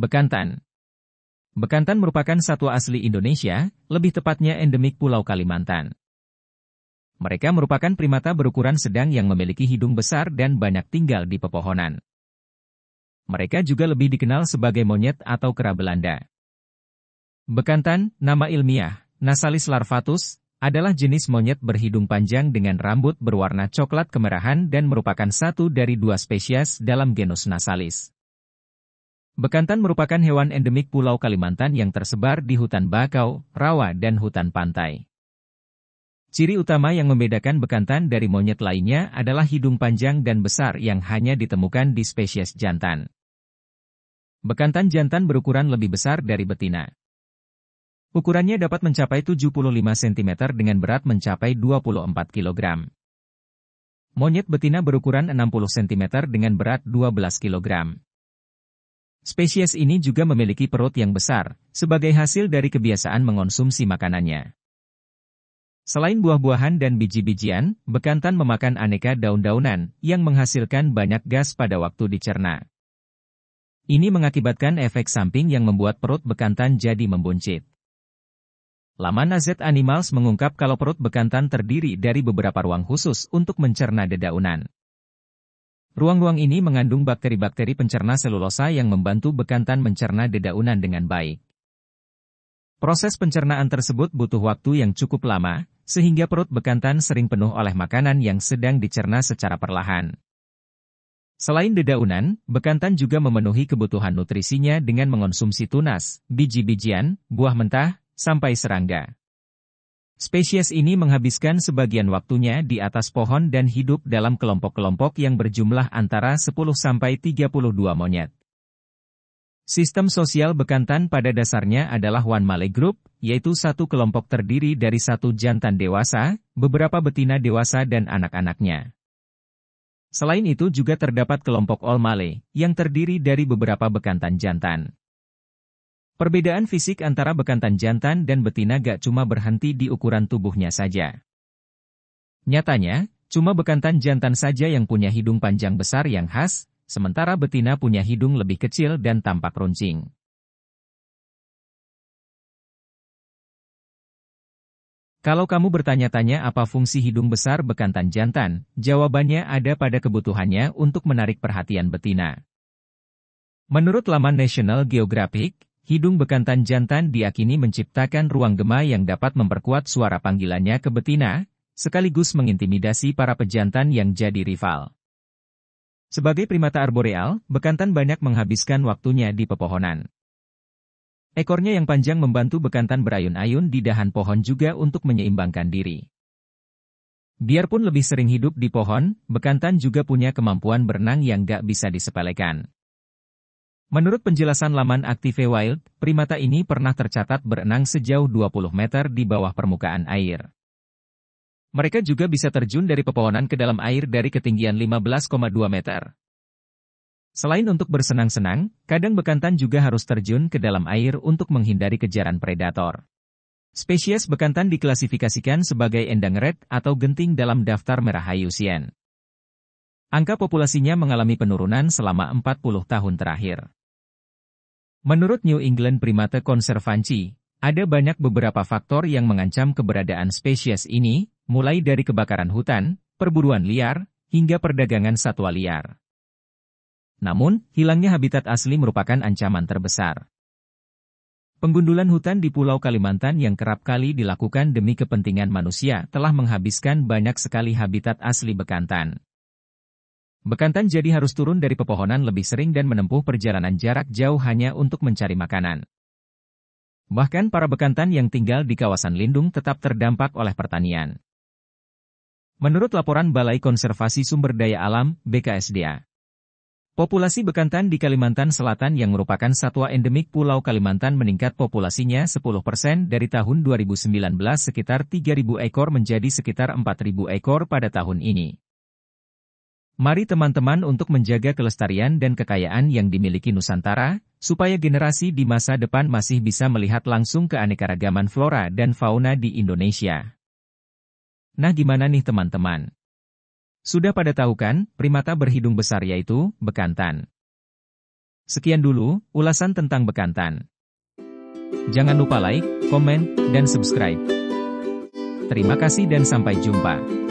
Bekantan Bekantan merupakan satwa asli Indonesia, lebih tepatnya endemik Pulau Kalimantan. Mereka merupakan primata berukuran sedang yang memiliki hidung besar dan banyak tinggal di pepohonan. Mereka juga lebih dikenal sebagai monyet atau kera Belanda. Bekantan, nama ilmiah, Nasalis larvatus, adalah jenis monyet berhidung panjang dengan rambut berwarna coklat kemerahan dan merupakan satu dari dua spesies dalam genus Nasalis. Bekantan merupakan hewan endemik Pulau Kalimantan yang tersebar di hutan bakau, rawa, dan hutan pantai. Ciri utama yang membedakan bekantan dari monyet lainnya adalah hidung panjang dan besar yang hanya ditemukan di spesies jantan. Bekantan jantan berukuran lebih besar dari betina. Ukurannya dapat mencapai 75 cm dengan berat mencapai 24 kg. Monyet betina berukuran 60 cm dengan berat 12 kg. Spesies ini juga memiliki perut yang besar, sebagai hasil dari kebiasaan mengonsumsi makanannya. Selain buah-buahan dan biji-bijian, bekantan memakan aneka daun-daunan, yang menghasilkan banyak gas pada waktu dicerna. Ini mengakibatkan efek samping yang membuat perut bekantan jadi membuncit. Laman AZ Animals mengungkap kalau perut bekantan terdiri dari beberapa ruang khusus untuk mencerna dedaunan. Ruang-ruang ini mengandung bakteri-bakteri pencerna selulosa yang membantu bekantan mencerna dedaunan dengan baik. Proses pencernaan tersebut butuh waktu yang cukup lama, sehingga perut bekantan sering penuh oleh makanan yang sedang dicerna secara perlahan. Selain dedaunan, bekantan juga memenuhi kebutuhan nutrisinya dengan mengonsumsi tunas, biji-bijian, buah mentah, sampai serangga. Spesies ini menghabiskan sebagian waktunya di atas pohon dan hidup dalam kelompok-kelompok yang berjumlah antara 10 sampai 32 monyet. Sistem sosial bekantan pada dasarnya adalah one male group, yaitu satu kelompok terdiri dari satu jantan dewasa, beberapa betina dewasa dan anak-anaknya. Selain itu juga terdapat kelompok all male, yang terdiri dari beberapa bekantan jantan. Perbedaan fisik antara bekantan jantan dan betina gak cuma berhenti di ukuran tubuhnya saja. Nyatanya, cuma bekantan jantan saja yang punya hidung panjang besar yang khas, sementara betina punya hidung lebih kecil dan tampak runcing. Kalau kamu bertanya-tanya apa fungsi hidung besar bekantan jantan, jawabannya ada pada kebutuhannya untuk menarik perhatian betina. Menurut laman National Geographic, Hidung bekantan jantan diakini menciptakan ruang gema yang dapat memperkuat suara panggilannya ke betina, sekaligus mengintimidasi para pejantan yang jadi rival. Sebagai primata arboreal, bekantan banyak menghabiskan waktunya di pepohonan. Ekornya yang panjang membantu bekantan berayun-ayun di dahan pohon juga untuk menyeimbangkan diri. Biarpun lebih sering hidup di pohon, bekantan juga punya kemampuan berenang yang gak bisa disepelekan. Menurut penjelasan laman Active Wild, primata ini pernah tercatat berenang sejauh 20 meter di bawah permukaan air. Mereka juga bisa terjun dari pepohonan ke dalam air dari ketinggian 15,2 meter. Selain untuk bersenang-senang, kadang bekantan juga harus terjun ke dalam air untuk menghindari kejaran predator. Spesies bekantan diklasifikasikan sebagai red atau genting dalam daftar merah Hayusian. Angka populasinya mengalami penurunan selama 40 tahun terakhir. Menurut New England Primate Conservancy, ada banyak beberapa faktor yang mengancam keberadaan spesies ini, mulai dari kebakaran hutan, perburuan liar, hingga perdagangan satwa liar. Namun, hilangnya habitat asli merupakan ancaman terbesar. Penggundulan hutan di Pulau Kalimantan yang kerap kali dilakukan demi kepentingan manusia telah menghabiskan banyak sekali habitat asli bekantan. Bekantan jadi harus turun dari pepohonan lebih sering dan menempuh perjalanan jarak jauh hanya untuk mencari makanan. Bahkan para bekantan yang tinggal di kawasan lindung tetap terdampak oleh pertanian. Menurut laporan Balai Konservasi Sumber Daya Alam, BKSDA, populasi bekantan di Kalimantan Selatan yang merupakan satwa endemik Pulau Kalimantan meningkat populasinya 10% dari tahun 2019 sekitar 3.000 ekor menjadi sekitar 4.000 ekor pada tahun ini. Mari teman-teman untuk menjaga kelestarian dan kekayaan yang dimiliki Nusantara, supaya generasi di masa depan masih bisa melihat langsung keanekaragaman flora dan fauna di Indonesia. Nah gimana nih teman-teman? Sudah pada tahu kan, primata berhidung besar yaitu bekantan. Sekian dulu, ulasan tentang bekantan. Jangan lupa like, komen, dan subscribe. Terima kasih dan sampai jumpa.